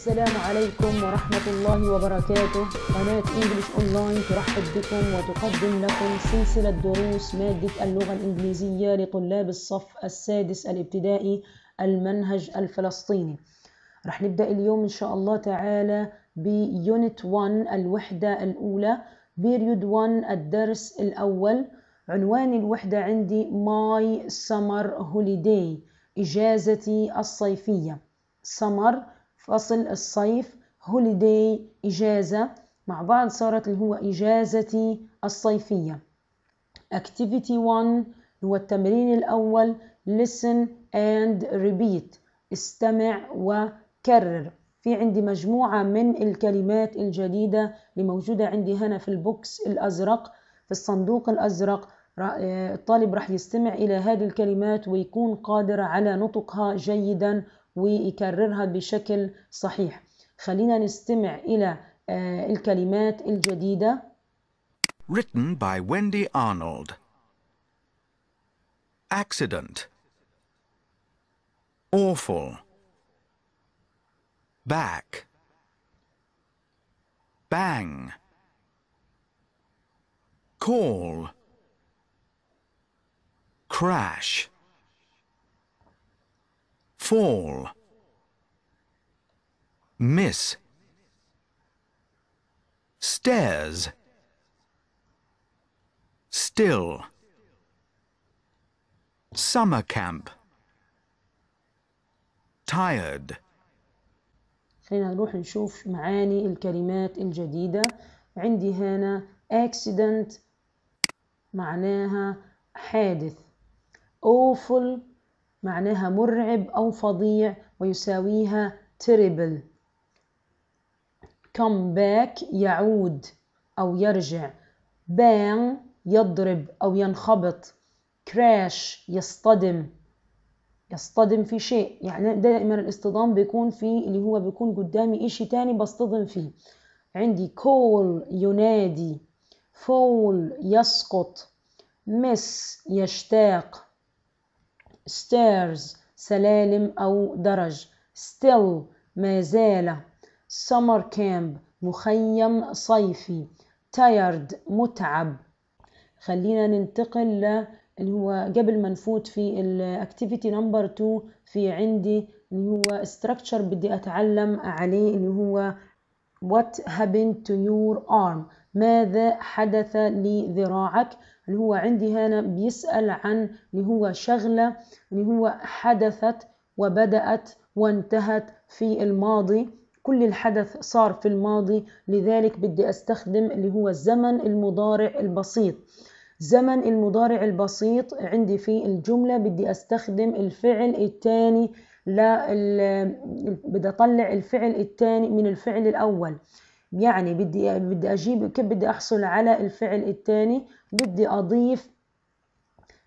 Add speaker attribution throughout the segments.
Speaker 1: السلام عليكم ورحمة الله وبركاته قناة إنجليش أونلاين ترحب بكم وتقدم لكم سلسلة دروس مادة اللغة الإنجليزية لطلاب الصف السادس الابتدائي المنهج الفلسطيني رح نبدأ اليوم إن شاء الله تعالى بيونت 1 الوحدة الأولى بيريود 1 الدرس الأول عنوان الوحدة عندي My Summer Holiday إجازتي الصيفية summer فصل الصيف هوليداي إجازة مع بعض صارت اللي هو إجازتي الصيفية activity one هو التمرين الأول listen and repeat استمع وكرر في عندي مجموعة من الكلمات الجديدة اللي موجودة عندي هنا في البوكس الأزرق في الصندوق الأزرق آه، الطالب راح يستمع إلى هذه الكلمات ويكون قادر على نطقها جيدا ويكررها بشكل صحيح خلينا نستمع إلى الكلمات الجديدة
Speaker 2: Written by Wendy Arnold Accident Awful Back Bang Call Crash fall miss stairs still summer camp tired
Speaker 1: خلينا نروح نشوف معاني الكلمات الجديدة عندي هنا accident معناها حادث awful معناها مرعب أو فظيع ويساويها terrible come back يعود أو يرجع bang يضرب أو ينخبط crash يصطدم يصطدم في شيء يعني دائما الاصطدام بيكون في اللي هو بيكون قدامي إشي تاني بصطدم فيه عندي call ينادي fall يسقط miss يشتاق stairs سلالم أو درج still ما زال summer camp مخيم صيفي tired متعب خلينا ننتقل ل اللي هو قبل ما نفوت في الاكتيفيتي نمبر 2 في عندي اللي هو structure بدي اتعلم عليه اللي هو what happened to your arm ماذا حدث لذراعك اللي هو عندي هنا بيسأل عن اللي هو شغلة اللي هو حدثت وبدأت وانتهت في الماضي كل الحدث صار في الماضي لذلك بدي أستخدم اللي هو الزمن المضارع البسيط زمن المضارع البسيط عندي في الجملة بدي أستخدم الفعل الثاني لا بدي أطلع الفعل الثاني من الفعل الأول يعني بدي بدي أجيب كيف بدي أحصل على الفعل الثاني بدي أضيف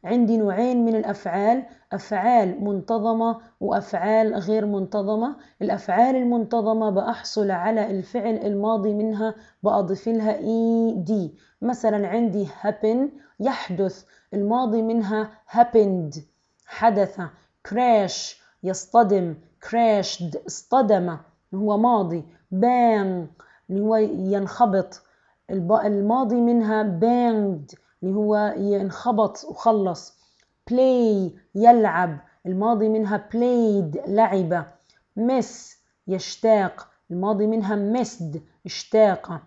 Speaker 1: عندي نوعين من الأفعال أفعال منتظمة وأفعال غير منتظمة الأفعال المنتظمة بأحصل على الفعل الماضي منها بأضيف لها إي دي مثلا عندي happen يحدث الماضي منها happened حدث crash يصطدم crashed اصطدم هو ماضي bang اللي هو ينخبط الماضي منها باند اللي هو ينخبط وخلص play يلعب الماضي منها played لعب miss يشتاق الماضي منها missed اشتاق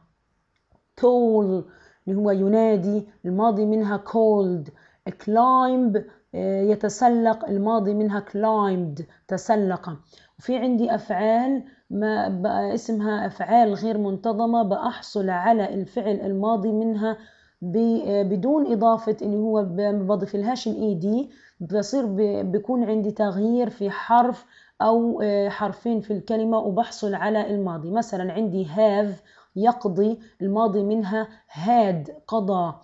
Speaker 1: call اللي هو ينادي الماضي منها cold climb آه، يتسلق الماضي منها climbed تسلق وفي عندي أفعال ما بقى اسمها أفعال غير منتظمة بأحصل على الفعل الماضي منها بدون إضافة اللي هو بضيف الهاش الإي دي بصير بكون عندي تغيير في حرف أو آه، حرفين في الكلمة وبحصل على الماضي مثلا عندي هاف يقضي الماضي منها هاد قضى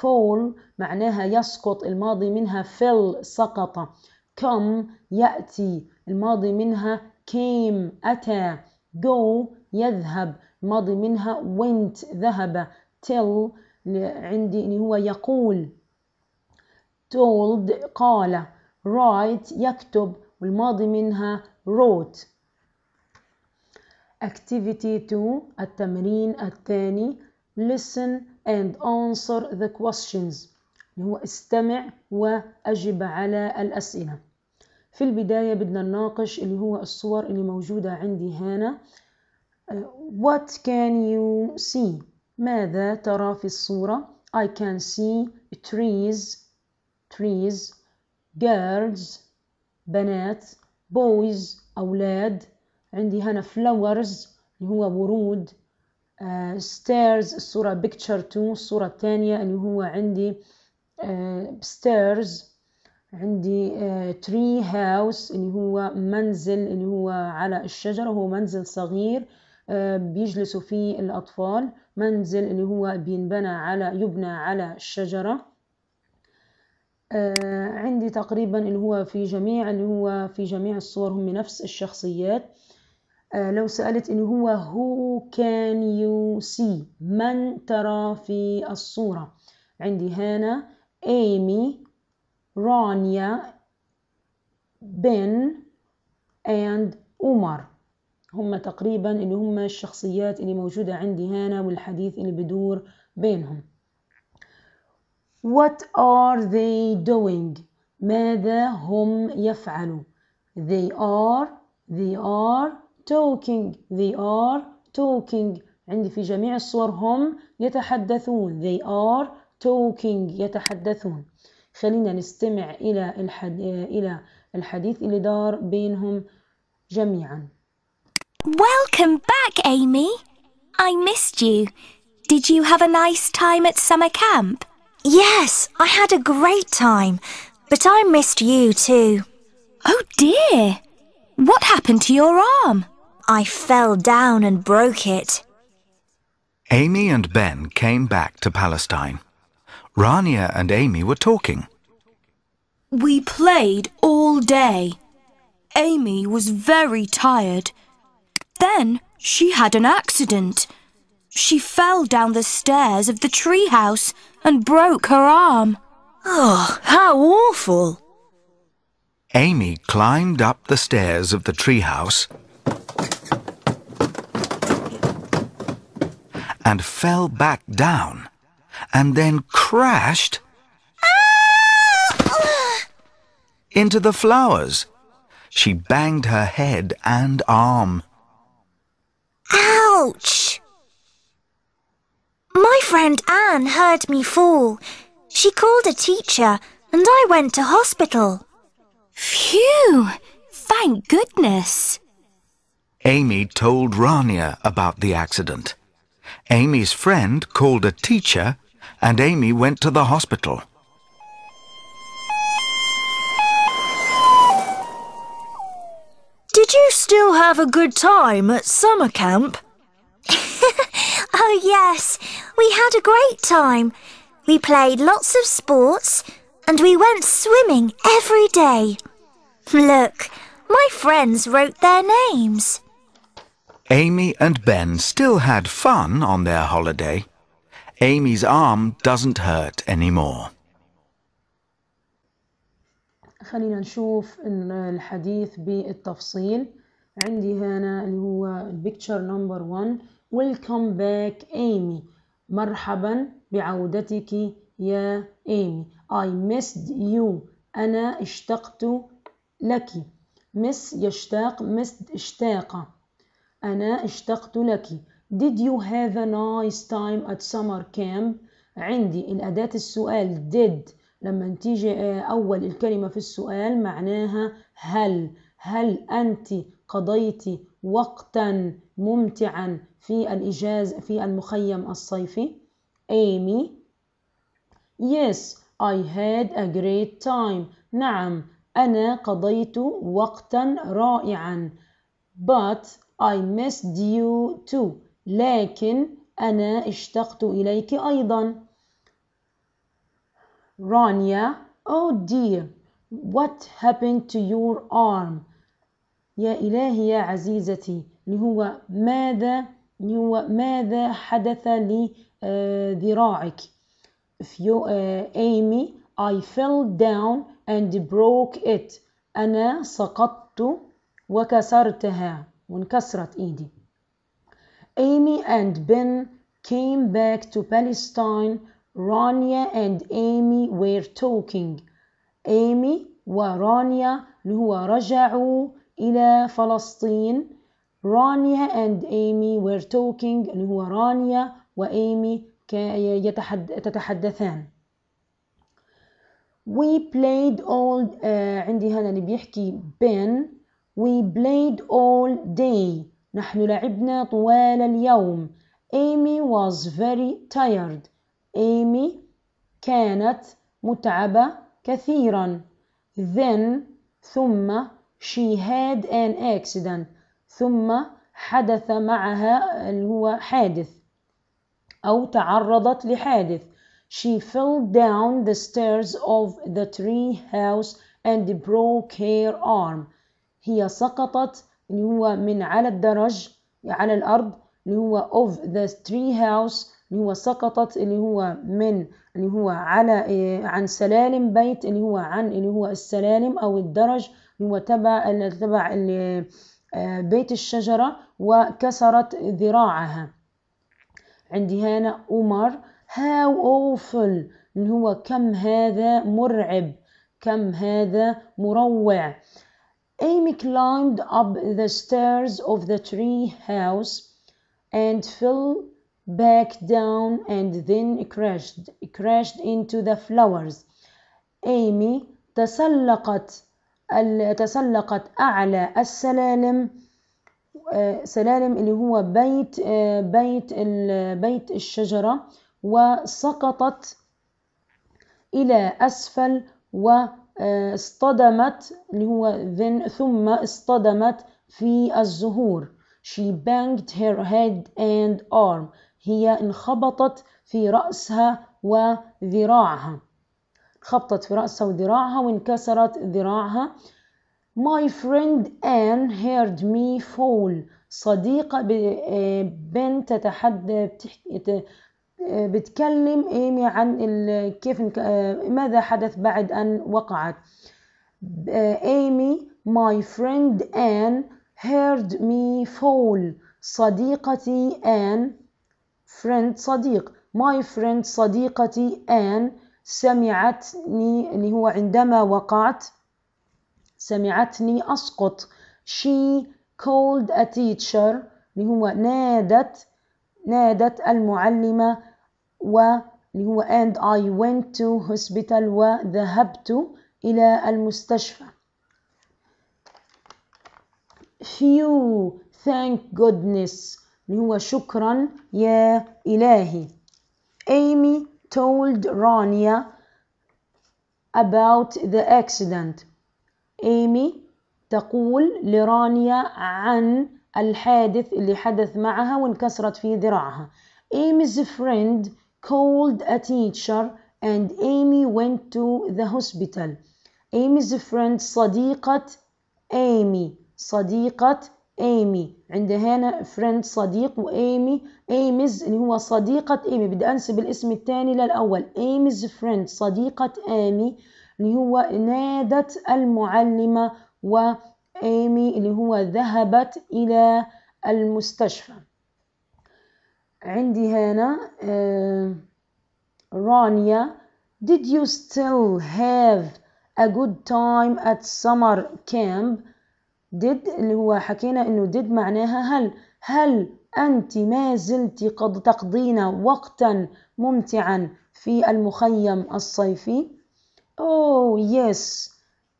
Speaker 1: فول معناها يسقط الماضي منها فل سقط كم يأتي الماضي منها came أتى go يذهب ماضي منها went ذهب tell عندي إن هو يقول told قال write يكتب والماضي منها wrote Activity 2 التمرين الثاني Listen and answer the questions اللي هو استمع وأجب على الأسئلة في البداية بدنا نناقش اللي هو الصور اللي موجودة عندي هنا What can you see? ماذا ترى في الصورة؟ I can see trees trees girls بنات boys أولاد عندي هنا flowers اللي هو ورود uh, stairs الصورة picture 2 الصورة الثانية اللي هو عندي uh, stairs عندي تري آه، هاوس اللي هو منزل اللي هو على الشجرة هو منزل صغير آه، بيجلسوا فيه الأطفال منزل اللي هو بينبنى على يبنى على الشجرة آه، عندي تقريبا اللي هو في جميع اللي هو في جميع الصور هم نفس الشخصيات لو سألت اللي هو who can you see من ترى في الصورة عندي هنا ايمي رانيا بن اند عمر هم تقريبا اللي هم الشخصيات اللي موجودة عندي هنا والحديث اللي بدور بينهم What are they doing؟ ماذا هم يفعلوا؟ They are They are talking They are talking عندي في جميع الصور هم يتحدثون They are talking يتحدثون خلينا نستمع إلى إلى الحديث اللي دار بينهم جميعا. Welcome back, Amy. I missed you. Did you have a nice time at summer camp? Yes,
Speaker 2: I had a great time, but I missed you too. Oh dear! What happened to your arm? I fell down and broke it. Amy and Ben came back to Palestine. Rania and Amy were talking.
Speaker 1: We played all day.
Speaker 2: Amy was very tired. Then she had an accident. She fell down the stairs of the treehouse and broke her arm. Oh, how awful! Amy climbed up the stairs of the treehouse and fell back down and then crashed into the flowers. She banged her head and arm. Ouch! My friend Anne heard me fall. She called a teacher and I went to hospital. Phew! Thank goodness! Amy told Rania about the accident. Amy's friend called a teacher and Amy went to the hospital. Did you still have a good time at summer camp? oh, yes. We had a great time. We played lots of sports and we went swimming every day. Look, my friends wrote their names. Amy and Ben still had fun on their holiday. Amy's arm doesn't hurt anymore.
Speaker 1: خلينا نشوف الحديث بالتفصيل عندي هنا اللي هو picture number one welcome back Amy مرحبا بعودتك يا Amy I missed you انا اشتقت لك miss يشتاق missed اشتاق انا اشتقت لك Did you have a nice time at summer camp? عندي الأداة السؤال did لما تيجي آه، أول الكلمة في السؤال معناها هل هل أنت قضيت وقتا ممتعا في الإجازة في المخيم الصيفي؟ Amy Yes, I had a great time. نعم، أنا قضيت وقتا رائعا. But I missed you too. لكن أنا اشتقت إليك أيضا. رانيا Oh dear, what happened to your arm? يا إلهي يا عزيزتي اللي هو ماذا اللي هو ماذا حدث لذراعك؟ آه، If you, uh, Amy, I fell down and broke it. أنا سقطت وكسرتها وانكسرت إيدي. Amy and Ben came back to Palestine. Rania and Amy were talking. Amy ورانيا اللي هو رجعوا إلى فلسطين. رانيا and Amy were talking اللي هو رانيا وإيمي تتحدثان. We played all uh, عندي هنا اللي بيحكي Ben. We played all day. نحن لعبنا طوال اليوم Amy was very tired Amy كانت متعبة كثيرا then ثم she had an accident ثم حدث معها اللي هو حادث أو تعرضت لحادث She fell down the stairs of the tree house and broke her arm. هي سقطت اللي هو من على الدرج يعني على الأرض اللي هو of the tree house اللي هو سقطت اللي هو من اللي هو على إيه عن سلالم بيت اللي هو عن اللي هو السلالم أو الدرج اللي هو تبع تبع آه، بيت الشجرة وكسرت ذراعها عندي هنا أمر how awful اللي هو كم هذا مرعب كم هذا مروع Amy climbed up the stairs of the tree house and fell back down and then crashed crashed into the flowers. Amy تسلقت تسلقت أعلى السلالم سلالم اللي هو بيت بيت بيت الشجرة وسقطت إلى أسفل و آه، اصطدمت اللي هو then ثم اصطدمت في الزهور she banged her head and arm هي انخبطت في رأسها وذراعها خبطت في رأسها وذراعها وانكسرت ذراعها My friend Anne heard me fall صديقة آه، بنت تحدث بتكلم إيمي عن كيف آه، ماذا حدث بعد أن وقعت آه، إيمي my friend Anne heard me fall صديقتي Anne friend صديق my friend صديقتي Anne سمعتني اللي هو عندما وقعت سمعتني أسقط she called a teacher اللي هو نادت نادت المعلمة واللي هو and I went to hospital وذهبت إلى المستشفى few thank goodness اللي هو شكرا يا إلهي Amy told Rania about the accident Amy تقول لرانيا عن الحادث اللي حدث معها وانكسرت في ذراعها Amy's friend called a teacher and Amy went to the hospital. Amy's friend صديقة Amy صديقة Amy عند هنا friend صديق و Amy Amy's اللي هو صديقة Amy بدي أنسب الاسم الثاني للأول Amy's friend صديقة Amy اللي هو نادت المعلمة و Amy اللي هو ذهبت إلى المستشفى عندي هنا آه، رانيا did you still have a good time at summer camp did اللي هو حكينا انه did معناها هل هل انت ما زلت قد تقضين وقتا ممتعا في المخيم الصيفي oh yes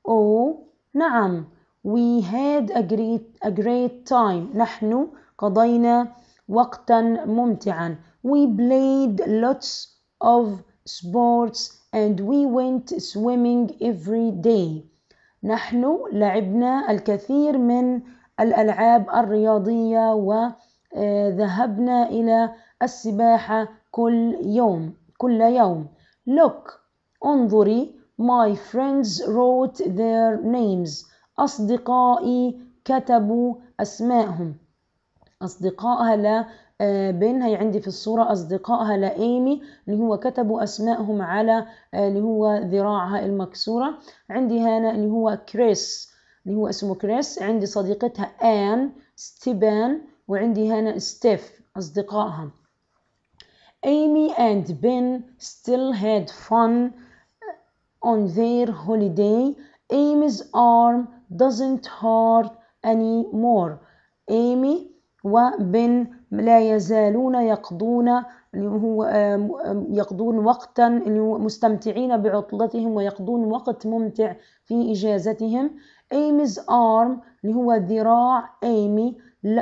Speaker 1: oh نعم we had a great a great time نحن قضينا وقتا ممتعا we played lots of sports and we went swimming every day نحن لعبنا الكثير من الألعاب الرياضية وذهبنا آه، إلى السباحة كل يوم كل يوم look انظري my friends wrote their names أصدقائي كتبوا أسماءهم أصدقائها لا آه، بن هي يعني عندي في الصورة أصدقائها لإيمي اللي هو كتبوا أسمائهم على آه، اللي هو ذراعها المكسورة عندي هنا اللي هو كريس اللي هو اسمه كريس عندي صديقتها آن ستيبان وعندي هنا ستيف أصدقائها إيمي and بن still had fun on their holiday. Amy's arm doesn't hurt anymore. Amy وبن لا يزالون يقضون هو يقضون وقتا مستمتعين بعطلتهم ويقضون وقت ممتع في إجازتهم ايمز ارم اللي هو ذراع ايمي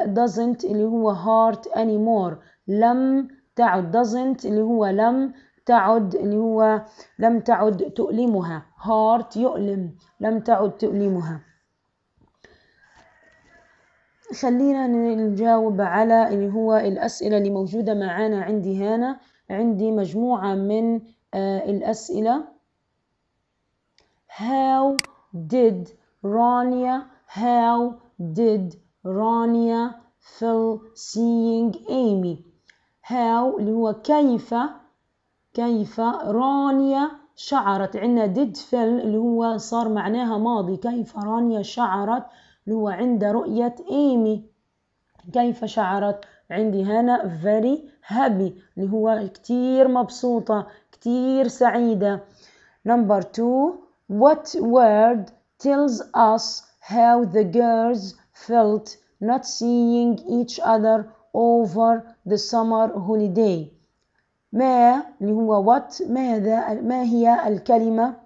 Speaker 1: doesn't اللي هو heart anymore لم تعد doesn't اللي هو لم تعد اللي هو لم تعد تؤلمها heart يؤلم لم تعد تؤلمها خلينا نجاوب على اللي هو الأسئلة اللي موجودة معانا عندي هنا عندي مجموعة من آه، الأسئلة How did Rania How did Rania feel seeing Amy How اللي هو كيف كيف رانيا شعرت عندنا did feel اللي هو صار معناها ماضي كيف رانيا شعرت اللي هو عند رؤية إيمي كيف شعرت عندي هنا very happy اللي هو كتير مبسوطة كتير سعيدة number two what word tells us how the girls felt not seeing each other over the summer holiday ما اللي هو what ماذا ما هي الكلمة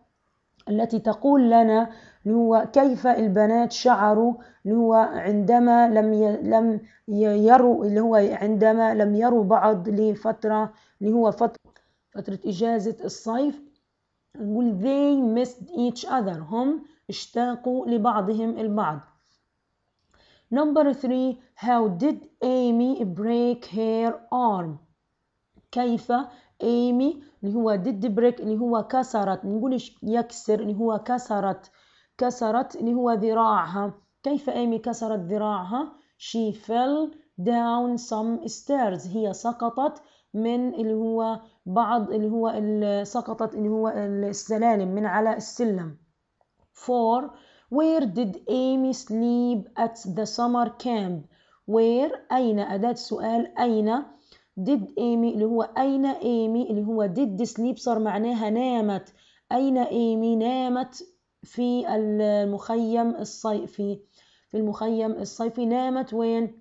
Speaker 1: التي تقول لنا هو كيف البنات شعروا هو عندما لم لم يروا اللي هو عندما لم يروا بعض لفتره اللي هو فتره فتره اجازه الصيف نقول they missed each other هم اشتاقوا لبعضهم البعض Number three, how did Amy break her arm? كيف ايمي اللي هو ديد بريك اللي هو كسرت ما نقولش يكسر اللي هو كسرت كسرت اللي هو ذراعها كيف ايمي كسرت ذراعها she fell down some stairs هي سقطت من اللي هو بعض اللي هو سقطت اللي هو السلالم من على السلم for where did Amy sleep at the summer camp where أين أداة سؤال أين did Amy اللي هو أين Amy اللي هو did sleep صار معناها نامت أين إيمي نامت في المخيم الصيفي في المخيم الصيفي نامت وين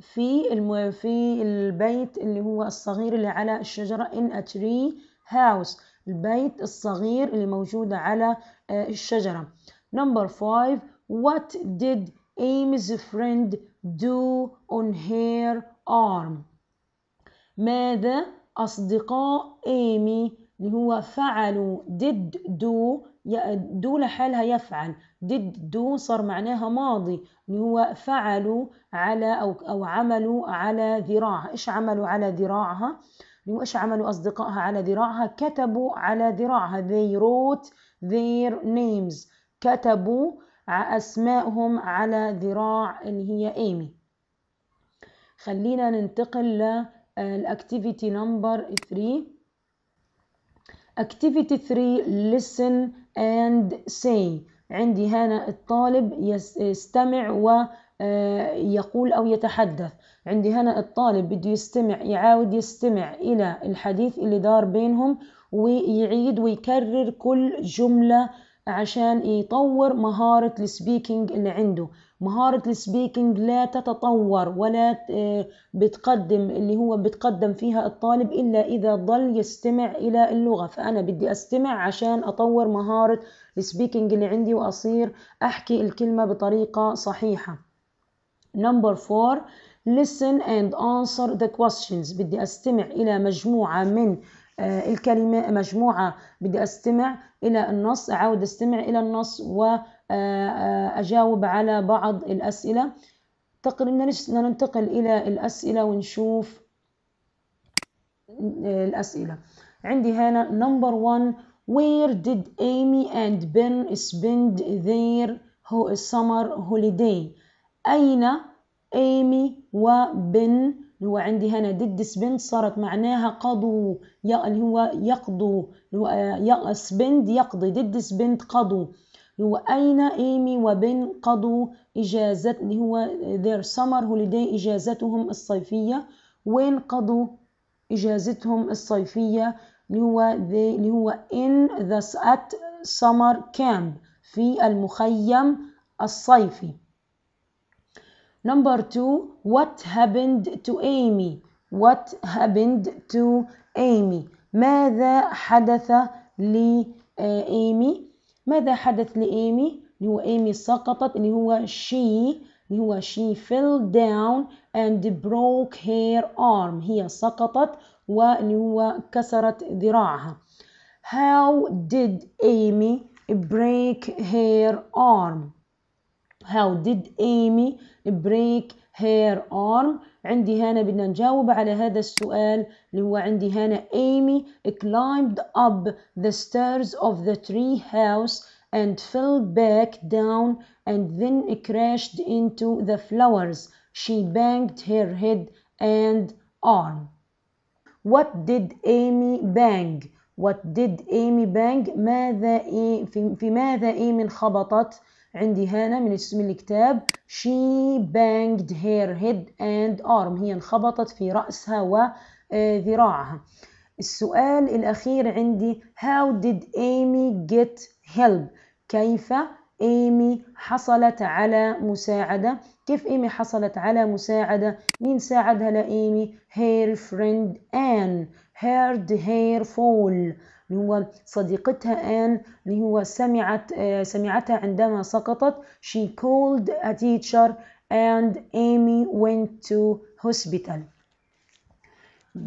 Speaker 1: في الم... في البيت اللي هو الصغير اللي على الشجرة in a tree house البيت الصغير اللي موجود على آه، الشجرة number five what did Amy's friend do on her arm ماذا أصدقاء إيمي اللي هو فعلوا did do دو لحالها يفعل did do صار معناها ماضي اللي هو فعلوا على أو أو عملوا على ذراعها إيش عملوا على ذراعها اللي هو إيش عملوا أصدقائها على ذراعها كتبوا على ذراعها they wrote their names كتبوا أسمائهم على ذراع اللي هي إيمي خلينا ننتقل الاكتيفيتي نمبر 3 اكتيفيتي 3 listen and say عندي هنا الطالب يستمع ويقول آه، أو يتحدث عندي هنا الطالب بده يستمع يعاود يستمع إلى الحديث اللي دار بينهم ويعيد ويكرر كل جملة عشان يطور مهارة السبيكينج اللي عنده مهارة السبيكنج لا تتطور ولا آه، بتقدم اللي هو بتقدم فيها الطالب إلا إذا ضل يستمع إلى اللغة فأنا بدي أستمع عشان أطور مهارة السبيكنج اللي عندي وأصير أحكي الكلمة بطريقة صحيحة نمبر فور listen and answer the questions بدي أستمع إلى مجموعة من آه، الكلمة مجموعة بدي أستمع إلى النص أعود أستمع إلى النص و آه، آه، أجاوب على بعض الأسئلة تقريبا ننتقل إلى الأسئلة ونشوف آه، الأسئلة عندي هنا number one where did Amy and Ben spend their summer holiday أين إيمي وبن اللي هو عندي هنا did spend صارت معناها قضوا اللي هو يقضوا اللي هو spend يقضي did spend قضوا هو أين إيمي وبن قضوا إجازة اللي هو their summer holiday إجازتهم الصيفية وين قضوا إجازتهم الصيفية اللي هو they اللي هو in the at summer camp في المخيم الصيفي Number two, what happened to Amy? What happened to Amy? ماذا حدث لإيمي؟ ماذا حدث لإيمي؟ اللي هو إيمي سقطت اللي هو she اللي هو she fell down and broke her arm هي سقطت واللي هو كسرت ذراعها How did Amy break her arm? How did Amy break her arm? عندي هنا بدنا نجاوب على هذا السؤال اللي هو عندي هنا Amy climbed up the stairs of the tree house and fell back down and then crashed into the flowers. She banged her head and arm. What did Amy bang? What did Amy bang? ماذا في, في ماذا Amy انخبطت؟ عندي هنا من اسم الكتاب she banged her head and arm هي انخبطت في رأسها وذراعها آه، السؤال الأخير عندي how did Amy get help كيف إيمي حصلت على مساعدة كيف إيمي حصلت على مساعدة مين ساعدها لإيمي her friend Anne heard her fall اللي هو صديقتها آن اللي هو سمعت آه، سمعتها عندما سقطت she called a teacher and Amy went to hospital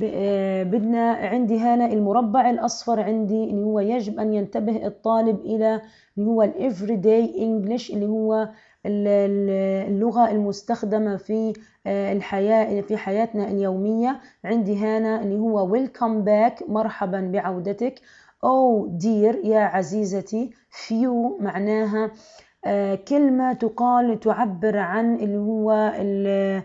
Speaker 1: آه، بدنا عندي هنا المربع الأصفر عندي اللي هو يجب أن ينتبه الطالب إلى اللي هو الافري داي انجلش اللي هو اللغة المستخدمة في آه، الحياة في حياتنا اليومية عندي هنا اللي هو ويلكم باك مرحبا بعودتك أو oh دير يا عزيزتي فيو معناها آه، كلمة تقال تعبر عن اللي هو آه،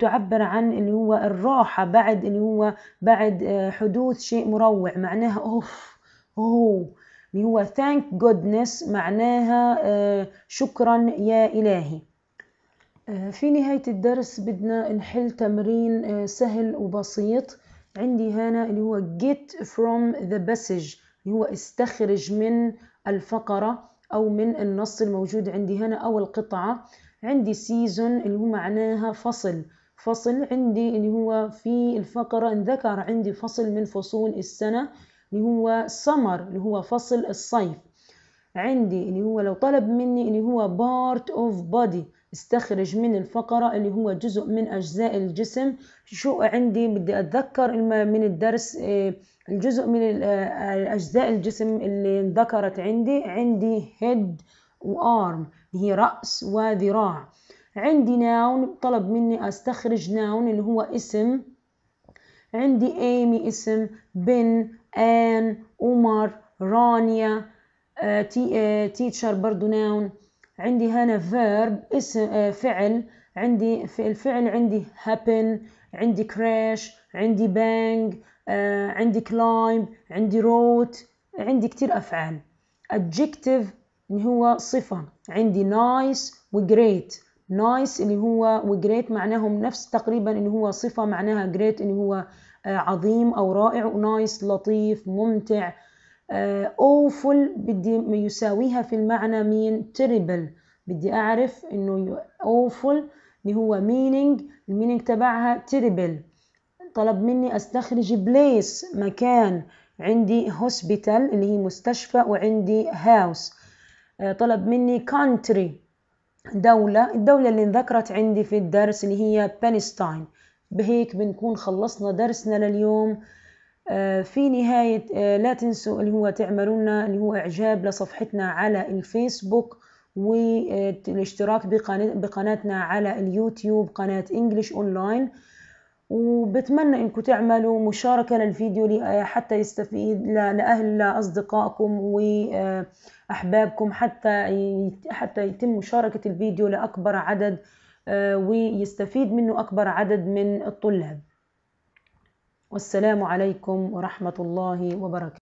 Speaker 1: تعبر عن اللي هو الراحة بعد اللي هو بعد حدوث شيء مروع معناها أوف أوه oh. اللي هو thank goodness معناها آه، شكرا يا إلهي آه، في نهاية الدرس بدنا نحل تمرين آه، سهل وبسيط عندي هنا اللي هو get from the passage اللي هو استخرج من الفقرة أو من النص الموجود عندي هنا أو القطعة عندي season اللي هو معناها فصل فصل عندي اللي هو في الفقرة انذكر عندي فصل من فصول السنة اللي هو summer اللي هو فصل الصيف عندي اللي هو لو طلب مني اللي هو part of body استخرج من الفقرة اللي هو جزء من أجزاء الجسم شو عندي بدي أتذكر من الدرس آه، الجزء من آه، أجزاء الجسم اللي انذكرت عندي عندي head وarm هي رأس وذراع عندي ناون طلب مني أستخرج ناون اللي هو اسم عندي ايمي اسم بن ان عمر رانيا آه، تيتشر آه، برضو ناون عندي هنا فيرب اسم آه، فعل عندي في الفعل عندي happen عندي crash عندي bang عندي climb عندي روت عندي كتير أفعال adjective اللي هو صفة عندي nice و great nice اللي هو و great معناهم نفس تقريبا اللي هو صفة معناها great اللي هو عظيم أو رائع ونايس لطيف ممتع أوفل آه، بدي يساويها في المعنى مين تريبل بدي أعرف إنه أوفل اللي هو مينينج المينينج تبعها تريبل طلب مني أستخرج بليس مكان عندي هوسبيتال اللي هي مستشفى وعندي هاوس آه، طلب مني كونتري دولة الدولة اللي انذكرت عندي في الدرس اللي هي بالستاين بهيك بنكون خلصنا درسنا لليوم آه، في نهاية آه، لا تنسوا اللي هو تعملونا اللي هو إعجاب لصفحتنا على الفيسبوك والاشتراك آه، بقناتنا على اليوتيوب قناة انجلش اونلاين وبتمنى انكم تعملوا مشاركة للفيديو حتى يستفيد لأهل أصدقائكم وأحبابكم حتى حتى يتم مشاركة الفيديو لأكبر عدد آه، ويستفيد منه أكبر عدد من الطلاب والسلام عليكم ورحمة الله وبركاته